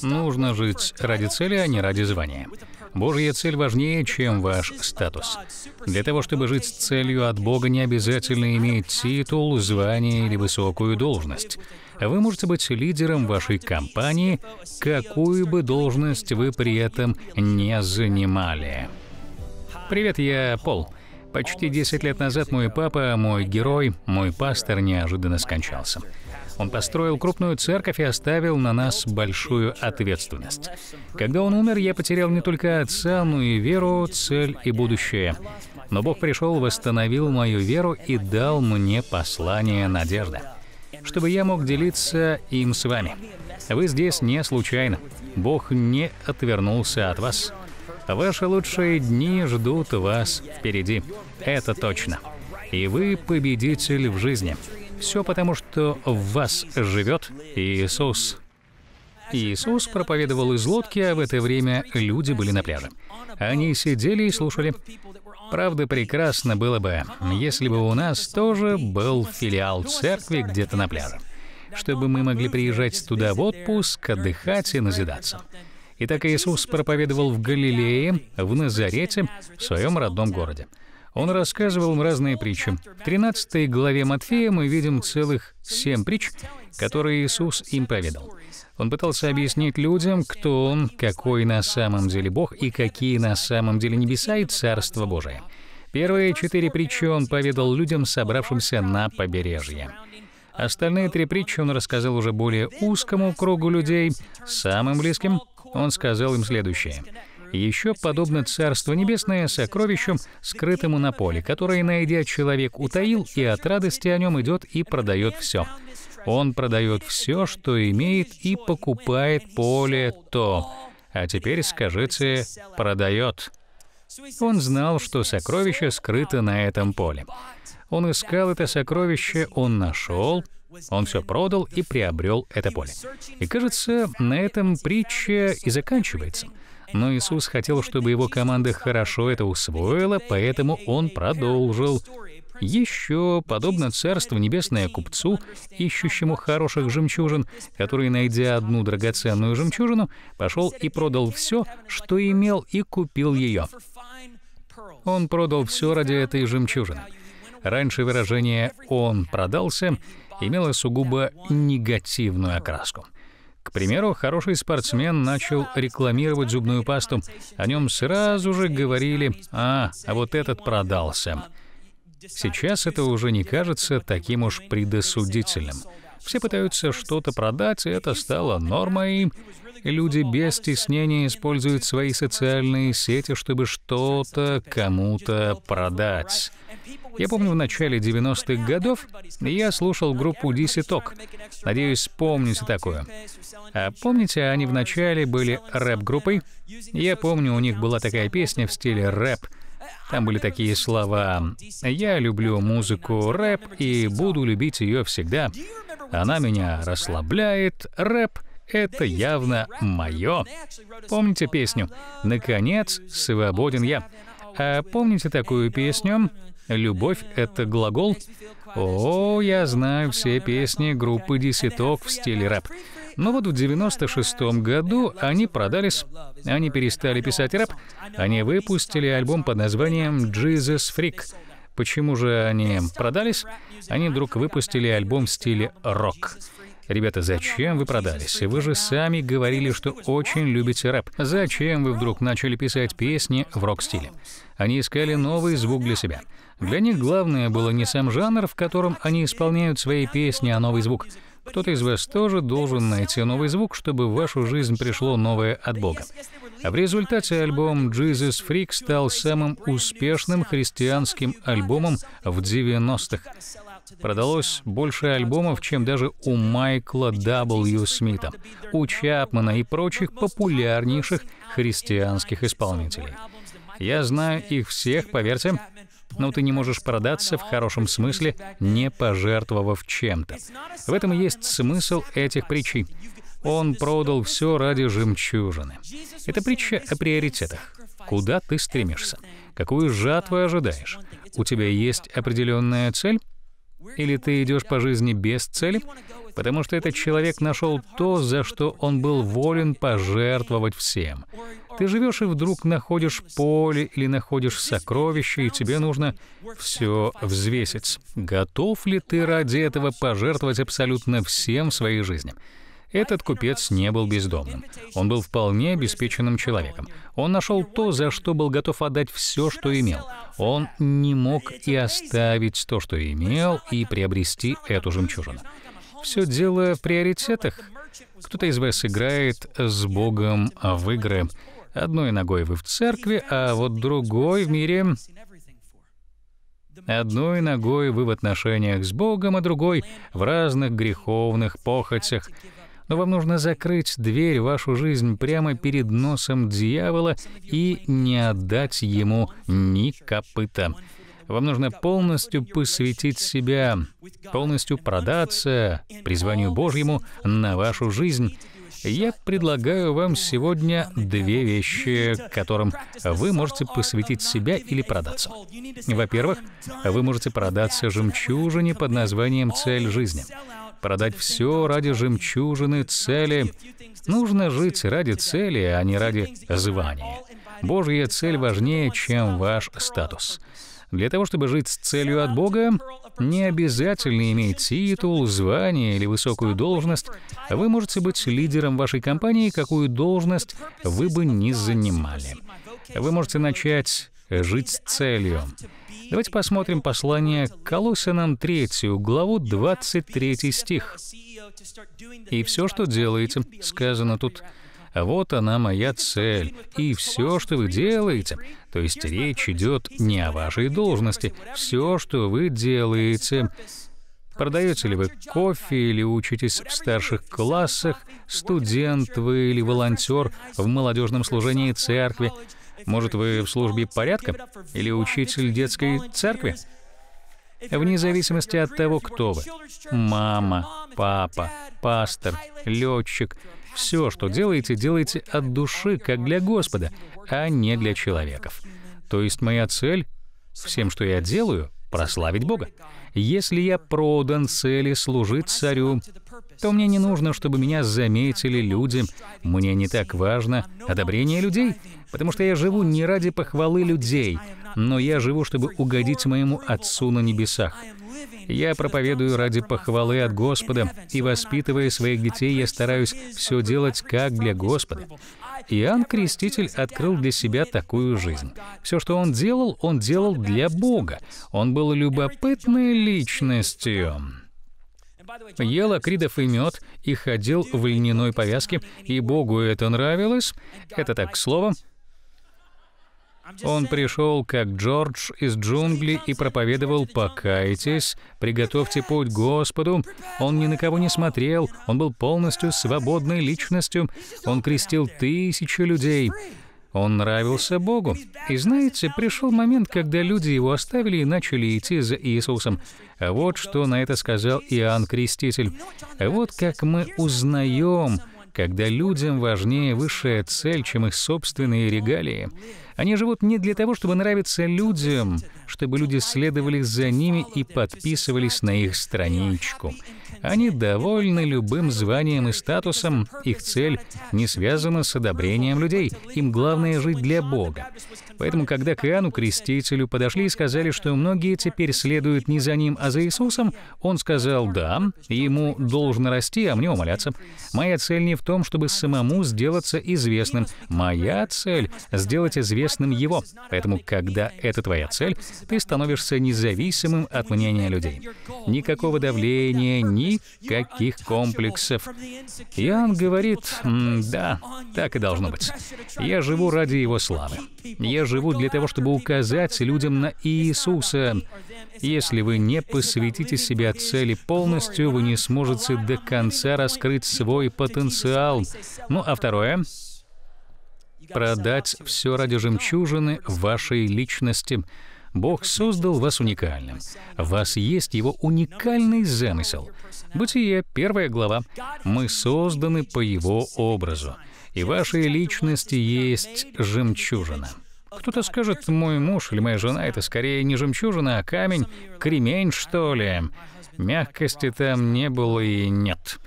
Нужно жить ради цели, а не ради звания. Божья цель важнее, чем ваш статус. Для того, чтобы жить с целью от Бога, не обязательно иметь титул, звание или высокую должность. Вы можете быть лидером вашей компании, какую бы должность вы при этом не занимали. Привет, я Пол. Почти 10 лет назад мой папа, мой герой, мой пастор неожиданно скончался. Он построил крупную церковь и оставил на нас большую ответственность. Когда он умер, я потерял не только отца, но и веру, цель и будущее. Но Бог пришел, восстановил мою веру и дал мне послание надежды, чтобы я мог делиться им с вами. Вы здесь не случайно. Бог не отвернулся от вас. Ваши лучшие дни ждут вас впереди. Это точно. И вы победитель в жизни. Все потому, что в вас живет Иисус. Иисус проповедовал из лодки, а в это время люди были на пляже. Они сидели и слушали. Правда, прекрасно было бы, если бы у нас тоже был филиал церкви где-то на пляже, чтобы мы могли приезжать туда в отпуск, отдыхать и назидаться. Итак, Иисус проповедовал в Галилее, в Назарете, в своем родном городе. Он рассказывал им разные притчи. В 13 главе Матфея мы видим целых семь притч, которые Иисус им поведал. Он пытался объяснить людям, кто Он, какой на самом деле Бог и какие на самом деле небеса и Царство Божие. Первые четыре притчи Он поведал людям, собравшимся на побережье. Остальные три притчи он рассказал уже более узкому кругу людей, самым близким. Он сказал им следующее. Еще подобно Царство Небесное сокровищам, скрытому на поле, которое, найдя, человек утаил, и от радости о нем идет и продает все. Он продает все, что имеет, и покупает поле то. А теперь скажите «продает». Он знал, что сокровище скрыто на этом поле. Он искал это сокровище, он нашел, он все продал и приобрел это поле. И кажется, на этом притча и заканчивается. Но Иисус хотел, чтобы его команда хорошо это усвоила, поэтому он продолжил. Еще, подобно Царству Небесное купцу, ищущему хороших жемчужин, который, найдя одну драгоценную жемчужину, пошел и продал все, что имел, и купил ее. Он продал все ради этой жемчужины. Раньше выражение «он продался» имело сугубо негативную окраску. К примеру, хороший спортсмен начал рекламировать зубную пасту. О нем сразу же говорили «А, а вот этот продался». Сейчас это уже не кажется таким уж предосудительным. Все пытаются что-то продать, и это стало нормой. Люди без стеснения используют свои социальные сети, чтобы что-то кому-то продать. Я помню, в начале 90-х годов я слушал группу DC Talk. Надеюсь, помните такое. А помните, они вначале были рэп-группой? Я помню, у них была такая песня в стиле рэп. Там были такие слова «Я люблю музыку рэп и буду любить ее всегда». Она меня расслабляет, рэп — это явно мое. Помните песню «Наконец свободен я»? А помните такую песню? Любовь — это глагол? О, я знаю все песни группы «Десяток» в стиле рэп. Но вот в 96-м году они продались, они перестали писать рэп, они выпустили альбом под названием «Jesus Freak». Почему же они продались? Они вдруг выпустили альбом в стиле рок. Ребята, зачем вы продались? Вы же сами говорили, что очень любите рэп. Зачем вы вдруг начали писать песни в рок-стиле? Они искали новый звук для себя. Для них главное было не сам жанр, в котором они исполняют свои песни, а новый звук. Кто-то из вас тоже должен найти новый звук, чтобы в вашу жизнь пришло новое от Бога. А в результате альбом Jesus Freak стал самым успешным христианским альбомом в 90-х. Продалось больше альбомов, чем даже у Майкла W. Смита, у Чапмана и прочих популярнейших христианских исполнителей. Я знаю их всех, поверьте, но ты не можешь продаться в хорошем смысле, не пожертвовав чем-то. В этом и есть смысл этих притчей. Он продал все ради жемчужины. Это притча о приоритетах. Куда ты стремишься? Какую жатву ожидаешь? У тебя есть определенная цель? Или ты идешь по жизни без цели? Потому что этот человек нашел то, за что он был волен пожертвовать всем. Ты живешь и вдруг находишь поле или находишь сокровище, и тебе нужно все взвесить. Готов ли ты ради этого пожертвовать абсолютно всем в своей жизни? Этот купец не был бездомным. Он был вполне обеспеченным человеком. Он нашел то, за что был готов отдать все, что имел. Он не мог и оставить то, что имел, и приобрести эту жемчужину. Все дело в приоритетах. Кто-то из вас играет с Богом в игры. Одной ногой вы в церкви, а вот другой в мире. Одной ногой вы в отношениях с Богом, а другой в разных греховных похотях но вам нужно закрыть дверь вашу жизнь прямо перед носом дьявола и не отдать ему ни копыта. Вам нужно полностью посвятить себя, полностью продаться призванию Божьему на вашу жизнь. Я предлагаю вам сегодня две вещи, которым вы можете посвятить себя или продаться. Во-первых, вы можете продаться жемчужине под названием «Цель жизни» продать все ради жемчужины, цели. Нужно жить ради цели, а не ради звания. Божья цель важнее, чем ваш статус. Для того, чтобы жить с целью от Бога, не обязательно иметь титул, звание или высокую должность. Вы можете быть лидером вашей компании, какую должность вы бы ни занимали. Вы можете начать жить с целью. Давайте посмотрим послание к Колосинам 3, главу 23 стих. «И все, что делаете, сказано тут, вот она моя цель, и все, что вы делаете, то есть речь идет не о вашей должности, все, что вы делаете, Продаете ли вы кофе или учитесь в старших классах, студент вы или волонтер в молодежном служении церкви, может, вы в службе порядка или учитель детской церкви? Вне зависимости от того, кто вы. Мама, папа, пастор, летчик. Все, что делаете, делайте от души, как для Господа, а не для человеков. То есть моя цель всем, что я делаю, прославить Бога. Если я продан цели служить царю, то мне не нужно, чтобы меня заметили люди. Мне не так важно одобрение людей, потому что я живу не ради похвалы людей, но я живу, чтобы угодить моему Отцу на небесах. Я проповедую ради похвалы от Господа, и воспитывая своих детей, я стараюсь все делать как для Господа. Иоанн Креститель открыл для себя такую жизнь. Все, что он делал, он делал для Бога. Он был любопытной личностью ел акридов и мед и ходил в льняной повязке, и Богу это нравилось. Это так, к слову, он пришел как Джордж из джунглей и проповедовал «покайтесь, приготовьте путь Господу». Он ни на кого не смотрел, он был полностью свободной личностью, он крестил тысячи людей. Он нравился Богу. И знаете, пришел момент, когда люди его оставили и начали идти за Иисусом. Вот что на это сказал Иоанн Креститель. Вот как мы узнаем, когда людям важнее высшая цель, чем их собственные регалии, они живут не для того, чтобы нравиться людям, чтобы люди следовали за ними и подписывались на их страничку. Они довольны любым званием и статусом, их цель не связана с одобрением людей, им главное жить для Бога. Поэтому, когда к Иоанну Крестителю подошли и сказали, что многие теперь следуют не за ним, а за Иисусом, он сказал «да, ему должно расти, а мне умоляться. Моя цель не в том, чтобы самому сделаться известным. Моя цель — сделать известным его. Поэтому, когда это твоя цель, ты становишься независимым от мнения людей. Никакого давления, никаких комплексов. Иоанн говорит, «да, так и должно быть. Я живу ради его славы. Я живу для того, чтобы указать людям на Иисуса. Если вы не посвятите себя цели полностью, вы не сможете до конца раскрыть свой потенциал. Ну а второе — продать все ради жемчужины вашей личности. Бог создал вас уникальным. В вас есть Его уникальный замысел. Бытие, первая глава. Мы созданы по Его образу. И вашей личности есть жемчужина. Кто-то скажет, мой муж или моя жена — это скорее не жемчужина, а камень, кремень, что ли. Мягкости там не было и нет.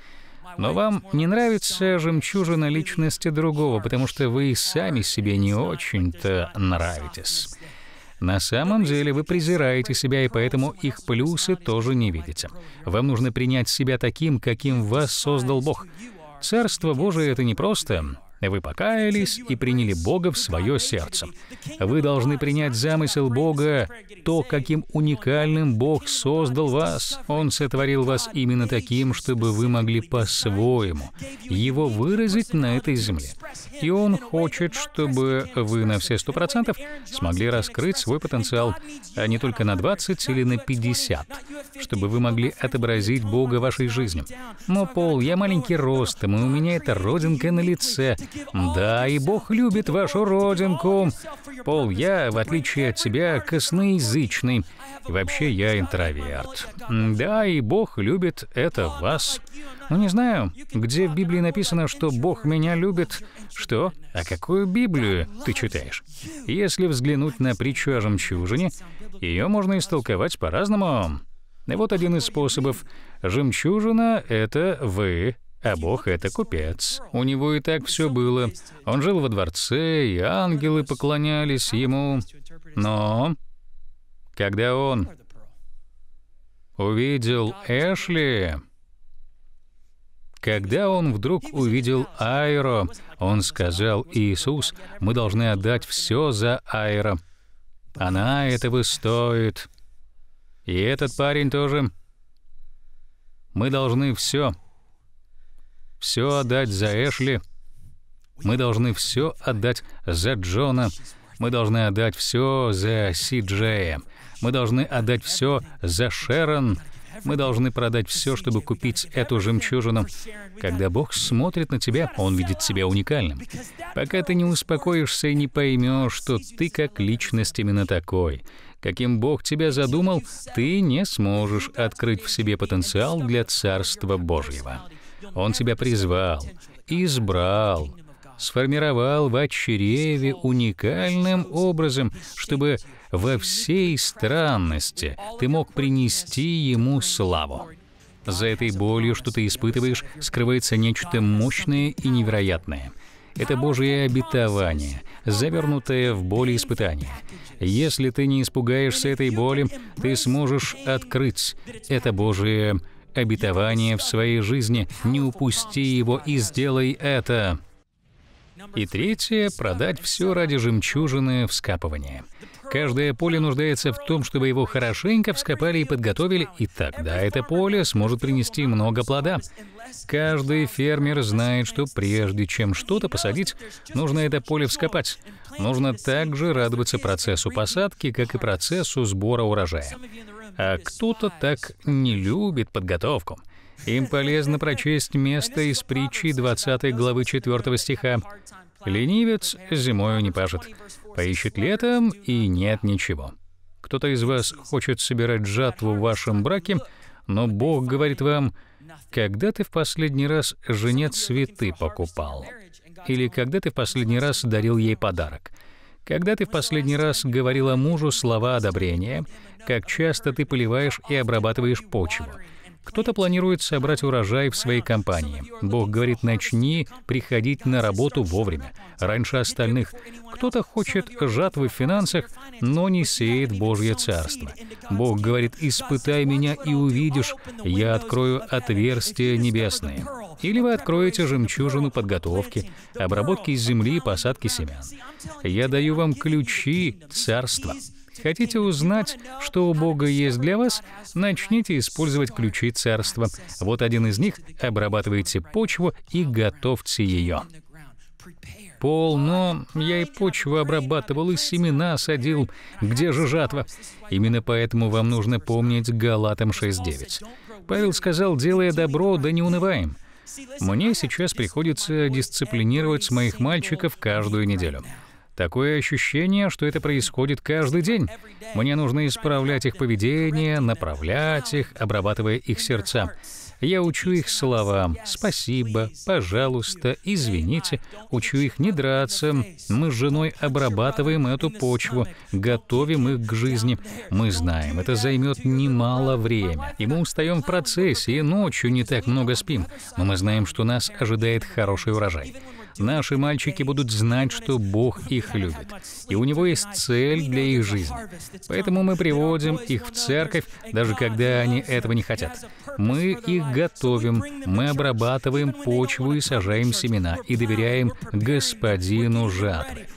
Но вам не нравится жемчужина личности другого, потому что вы сами себе не очень-то нравитесь. На самом деле вы презираете себя, и поэтому их плюсы тоже не видите. Вам нужно принять себя таким, каким вас создал Бог. Царство Божие — это не просто вы покаялись и приняли Бога в свое сердце. Вы должны принять замысел Бога, то, каким уникальным Бог создал вас. Он сотворил вас именно таким, чтобы вы могли по-своему его выразить на этой земле. И Он хочет, чтобы вы на все сто процентов смогли раскрыть свой потенциал, а не только на 20 или на 50, чтобы вы могли отобразить Бога вашей жизни. Но, Пол, я маленький ростом, и у меня эта родинка на лице. Да, и Бог любит вашу родинку. Пол, я, в отличие от тебя, косноязычный. И вообще, я интроверт. Да, и Бог любит это вас. Ну, не знаю, где в Библии написано, что Бог меня любит. Что? А какую Библию ты читаешь? Если взглянуть на притчу о жемчужине, ее можно истолковать по-разному. И вот один из способов. Жемчужина — это вы а Бог — это купец. У него и так все было. Он жил во дворце, и ангелы поклонялись ему. Но когда он увидел Эшли, когда он вдруг увидел Айро, он сказал, «Иисус, мы должны отдать все за Айро. Она этого стоит. И этот парень тоже. Мы должны все» все отдать за Эшли. Мы должны все отдать за Джона. Мы должны отдать все за Си Джея. Мы должны отдать все за Шерон. Мы должны продать все, чтобы купить эту жемчужину. Когда Бог смотрит на тебя, Он видит себя уникальным. Пока ты не успокоишься и не поймешь, что ты как личность именно такой, каким Бог тебя задумал, ты не сможешь открыть в себе потенциал для Царства Божьего. Он тебя призвал, избрал, сформировал в очереве уникальным образом, чтобы во всей странности ты мог принести ему славу. За этой болью, что ты испытываешь, скрывается нечто мощное и невероятное. Это Божье обетование, завернутое в боли испытания. Если ты не испугаешься этой боли, ты сможешь открыть это Божие обетование обетование в своей жизни, не упусти его и сделай это. И третье — продать все ради жемчужины вскапывания. Каждое поле нуждается в том, чтобы его хорошенько вскопали и подготовили, и тогда это поле сможет принести много плода. Каждый фермер знает, что прежде чем что-то посадить, нужно это поле вскопать. Нужно также радоваться процессу посадки, как и процессу сбора урожая а кто-то так не любит подготовку. Им полезно прочесть место из притчи 20 главы 4 стиха. «Ленивец зимою не пашет, поищет летом, и нет ничего». Кто-то из вас хочет собирать жатву в вашем браке, но Бог говорит вам, «Когда ты в последний раз жене цветы покупал?» Или «Когда ты в последний раз дарил ей подарок?» Когда ты в последний раз говорила мужу слова одобрения, как часто ты поливаешь и обрабатываешь почву, кто-то планирует собрать урожай в своей компании. Бог говорит, начни приходить на работу вовремя, раньше остальных. Кто-то хочет жатвы в финансах, но не сеет Божье Царство. Бог говорит, испытай меня и увидишь, я открою отверстия небесные. Или вы откроете жемчужину подготовки, обработки земли и посадки семян. Я даю вам ключи царства. Хотите узнать, что у Бога есть для вас? Начните использовать ключи царства. Вот один из них — обрабатывайте почву и готовьте ее. Пол, но я и почву обрабатывал, и семена садил. Где же жатва? Именно поэтому вам нужно помнить Галатам 6.9. Павел сказал, делая добро, да не унываем. Мне сейчас приходится дисциплинировать моих мальчиков каждую неделю. Такое ощущение, что это происходит каждый день. Мне нужно исправлять их поведение, направлять их, обрабатывая их сердца. Я учу их словам «спасибо», «пожалуйста», «извините», учу их не драться. Мы с женой обрабатываем эту почву, готовим их к жизни. Мы знаем, это займет немало времени, и мы устаем в процессе, и ночью не так много спим, но мы знаем, что нас ожидает хороший урожай. Наши мальчики будут знать, что Бог их любит, и у Него есть цель для их жизни. Поэтому мы приводим их в церковь, даже когда они этого не хотят. Мы их готовим, мы обрабатываем почву и сажаем семена, и доверяем господину жатве.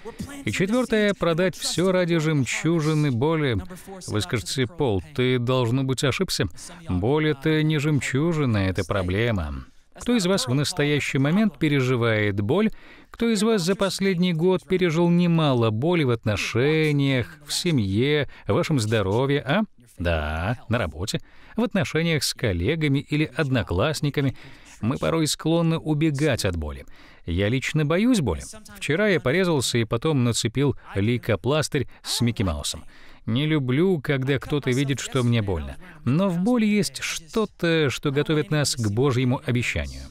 И четвертое — продать все ради жемчужины боли. Вы скажете, Пол, ты, должно быть, ошибся. Боль — это не жемчужина, это проблема. Кто из вас в настоящий момент переживает боль? Кто из вас за последний год пережил немало боли в отношениях, в семье, в вашем здоровье, а? Да, на работе, в отношениях с коллегами или одноклассниками. Мы порой склонны убегать от боли. Я лично боюсь боли. Вчера я порезался и потом нацепил лейкопластырь с Микки Маусом. Не люблю, когда кто-то видит, что мне больно. Но в боли есть что-то, что готовит нас к Божьему обещанию.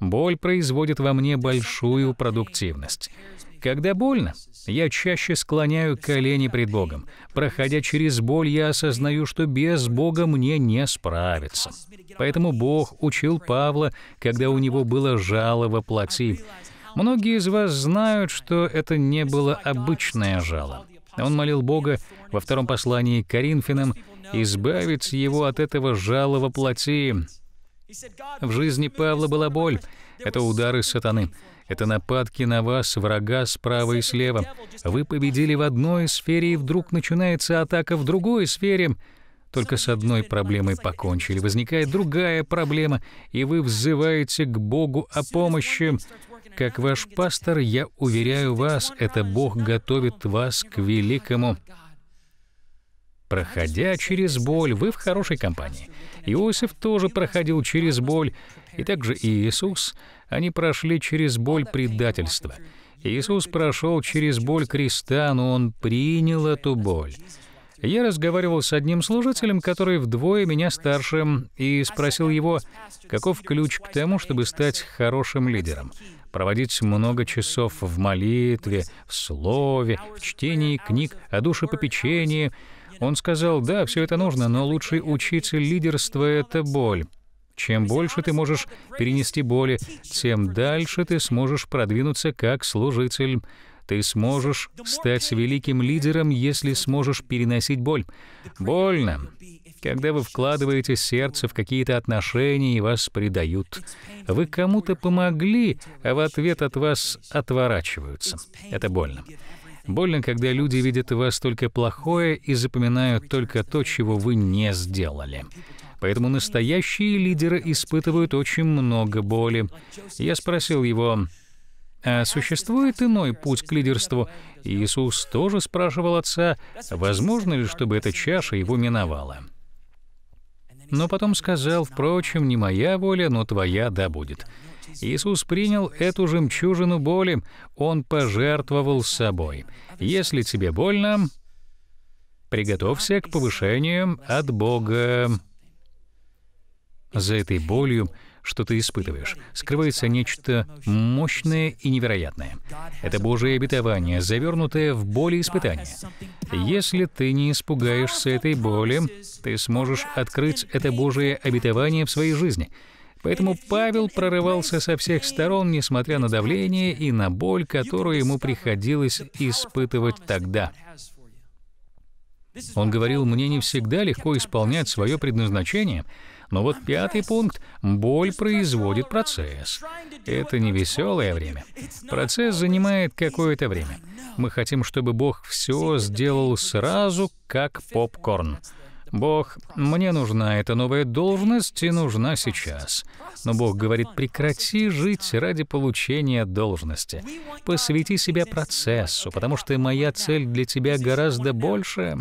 Боль производит во мне большую продуктивность. Когда больно, я чаще склоняю колени пред Богом. Проходя через боль, я осознаю, что без Бога мне не справиться. Поэтому Бог учил Павла, когда у него было жало во плоти. Многие из вас знают, что это не было обычное жало. Он молил Бога во втором послании к Коринфянам избавить его от этого жалого плоти. В жизни Павла была боль. Это удары сатаны. Это нападки на вас, врага справа и слева. Вы победили в одной сфере, и вдруг начинается атака в другой сфере. Только с одной проблемой покончили. Возникает другая проблема, и вы взываете к Богу о помощи. Как ваш пастор, я уверяю вас, это Бог готовит вас к великому. Проходя через боль, вы в хорошей компании. Иосиф тоже проходил через боль, и также и Иисус. Они прошли через боль предательства. Иисус прошел через боль креста, но Он принял эту боль. Я разговаривал с одним служителем, который вдвое меня старше, и спросил его, каков ключ к тому, чтобы стать хорошим лидером проводить много часов в молитве, в слове, в чтении книг о душепопечении. Он сказал, да, все это нужно, но лучший учитель лидерства — это боль. Чем больше ты можешь перенести боли, тем дальше ты сможешь продвинуться как служитель. Ты сможешь стать великим лидером, если сможешь переносить боль. Больно когда вы вкладываете сердце в какие-то отношения и вас предают. Вы кому-то помогли, а в ответ от вас отворачиваются. Это больно. Больно, когда люди видят в вас только плохое и запоминают только то, чего вы не сделали. Поэтому настоящие лидеры испытывают очень много боли. Я спросил его, а существует иной путь к лидерству? Иисус тоже спрашивал отца, возможно ли, чтобы эта чаша его миновала но потом сказал, «Впрочем, не моя воля, но твоя да будет». Иисус принял эту жемчужину боли, Он пожертвовал собой. Если тебе больно, приготовься к повышению от Бога. За этой болью что ты испытываешь, скрывается нечто мощное и невероятное. Это Божие обетование, завернутое в боли испытания. Если ты не испугаешься этой боли, ты сможешь открыть это Божие обетование в своей жизни. Поэтому Павел прорывался со всех сторон, несмотря на давление и на боль, которую ему приходилось испытывать тогда. Он говорил, «Мне не всегда легко исполнять свое предназначение, но вот пятый пункт — боль производит процесс. Это не веселое время. Процесс занимает какое-то время. Мы хотим, чтобы Бог все сделал сразу, как попкорн. Бог, мне нужна эта новая должность и нужна сейчас. Но Бог говорит, прекрати жить ради получения должности. Посвяти себя процессу, потому что моя цель для тебя гораздо больше.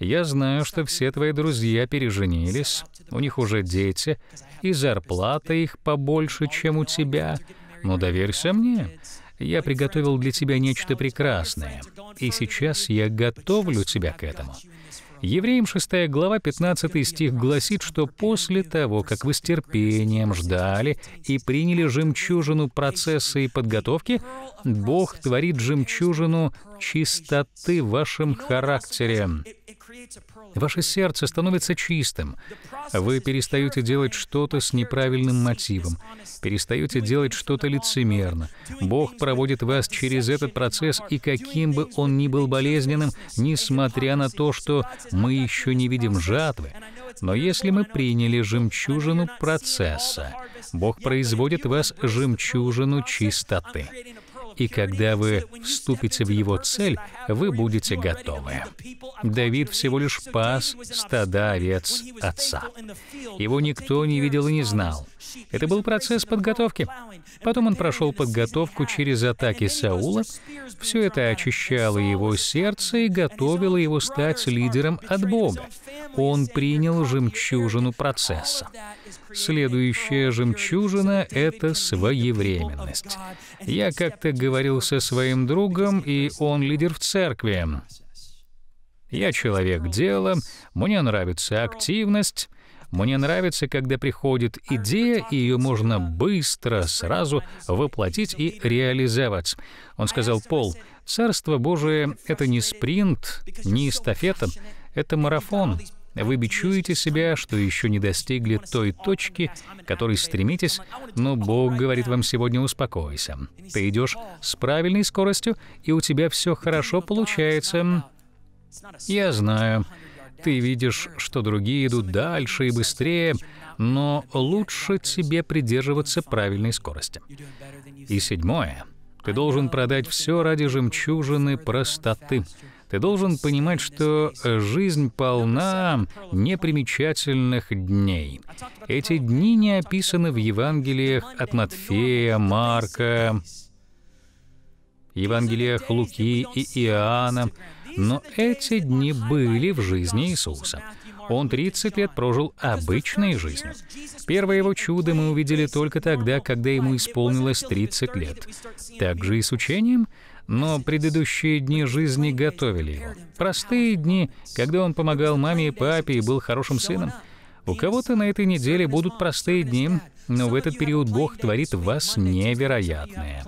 Я знаю, что все твои друзья переженились, у них уже дети, и зарплата их побольше, чем у тебя. Но доверься мне, я приготовил для тебя нечто прекрасное, и сейчас я готовлю тебя к этому». Евреям 6 глава 15 стих гласит, что после того, как вы с терпением ждали и приняли жемчужину процесса и подготовки, Бог творит жемчужину чистоты в вашем характере. Ваше сердце становится чистым. Вы перестаете делать что-то с неправильным мотивом, перестаете делать что-то лицемерно. Бог проводит вас через этот процесс, и каким бы он ни был болезненным, несмотря на то, что мы еще не видим жатвы, но если мы приняли жемчужину процесса, Бог производит в вас жемчужину чистоты и когда вы вступите в его цель, вы будете готовы. Давид всего лишь пас стада овец отца. Его никто не видел и не знал. Это был процесс подготовки. Потом он прошел подготовку через атаки Саула. Все это очищало его сердце и готовило его стать лидером от Бога. Он принял жемчужину процесса. Следующая жемчужина — это своевременность. Я как-то говорил со своим другом, и он лидер в церкви. Я человек дела, мне нравится активность, мне нравится, когда приходит идея, и ее можно быстро, сразу воплотить и реализовать. Он сказал, Пол, Царство Божие — это не спринт, не эстафета, это марафон. Вы бичуете себя, что еще не достигли той точки, к которой стремитесь, но Бог говорит вам сегодня «успокойся». Ты идешь с правильной скоростью, и у тебя все хорошо получается. Я знаю. Ты видишь, что другие идут дальше и быстрее, но лучше тебе придерживаться правильной скорости. И седьмое. Ты должен продать все ради жемчужины простоты. Ты должен понимать, что жизнь полна непримечательных дней. Эти дни не описаны в Евангелиях от Матфея, Марка, Евангелиях Луки и Иоанна, но эти дни были в жизни Иисуса. Он 30 лет прожил обычной жизнью. Первое его чудо мы увидели только тогда, когда ему исполнилось 30 лет. Так же и с учением, но предыдущие дни жизни готовили его. Простые дни, когда он помогал маме и папе и был хорошим сыном. У кого-то на этой неделе будут простые дни, но в этот период Бог творит в вас невероятное.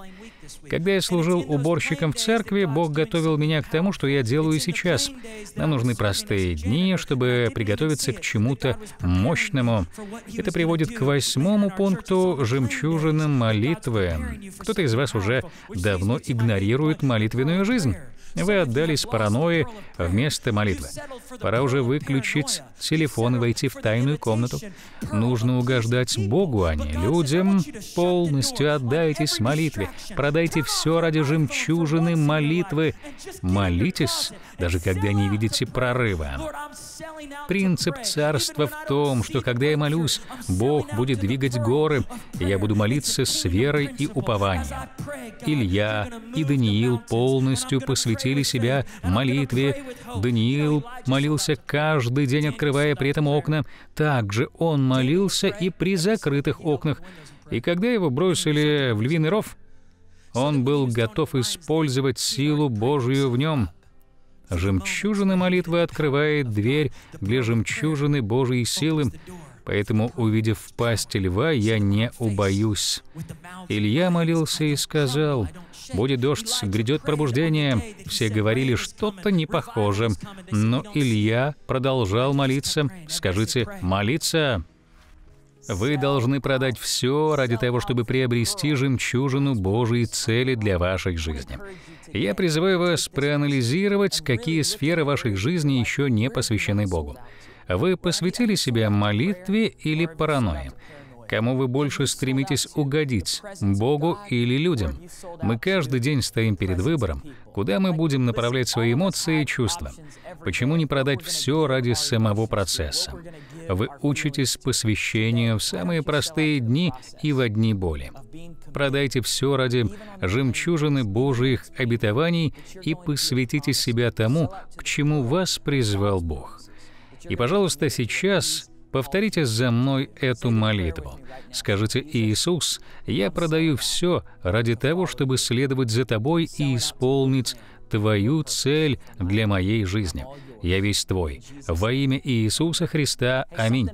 Когда я служил уборщиком в церкви, Бог готовил меня к тому, что я делаю сейчас. Нам нужны простые дни, чтобы приготовиться к чему-то мощному. Это приводит к восьмому пункту — жемчужинам молитвы. Кто-то из вас уже давно игнорирует молитвенную жизнь. Вы отдались паранойи вместо молитвы. Пора уже выключить телефон и войти в тайную комнату. Нужно угождать Богу, а не людям. Полностью отдайтесь молитве. Продайте все ради жемчужины молитвы. Молитесь, даже когда не видите прорыва. Принцип царства в том, что когда я молюсь, Бог будет двигать горы, и я буду молиться с верой и упованием. Илья и Даниил полностью посвятили посвятили себя молитве. Даниил молился каждый день, открывая при этом окна. Также он молился и при закрытых окнах. И когда его бросили в львиный ров, он был готов использовать силу Божию в нем. Жемчужина молитвы открывает дверь для жемчужины Божьей силы. Поэтому, увидев пасть льва, я не убоюсь. Илья молился и сказал, «Будет дождь, грядет пробуждение». Все говорили, что-то не похоже. Но Илья продолжал молиться. «Скажите, молиться?» Вы должны продать все ради того, чтобы приобрести жемчужину Божьей цели для вашей жизни. Я призываю вас проанализировать, какие сферы вашей жизни еще не посвящены Богу. Вы посвятили себя молитве или паранойи? Кому вы больше стремитесь угодить, Богу или людям? Мы каждый день стоим перед выбором, куда мы будем направлять свои эмоции и чувства. Почему не продать все ради самого процесса? Вы учитесь посвящению в самые простые дни и в одни боли. Продайте все ради жемчужины Божьих обетований и посвятите себя тому, к чему вас призвал Бог. И, пожалуйста, сейчас повторите за мной эту молитву. Скажите, «Иисус, я продаю все ради того, чтобы следовать за Тобой и исполнить Твою цель для моей жизни. Я весь Твой. Во имя Иисуса Христа. Аминь».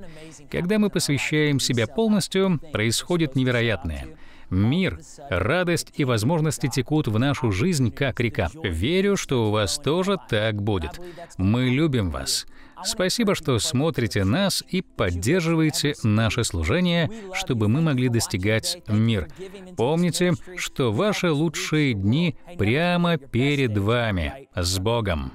Когда мы посвящаем себя полностью, происходит невероятное — Мир, радость и возможности текут в нашу жизнь, как река. Верю, что у вас тоже так будет. Мы любим вас. Спасибо, что смотрите нас и поддерживаете наше служение, чтобы мы могли достигать мир. Помните, что ваши лучшие дни прямо перед вами. С Богом!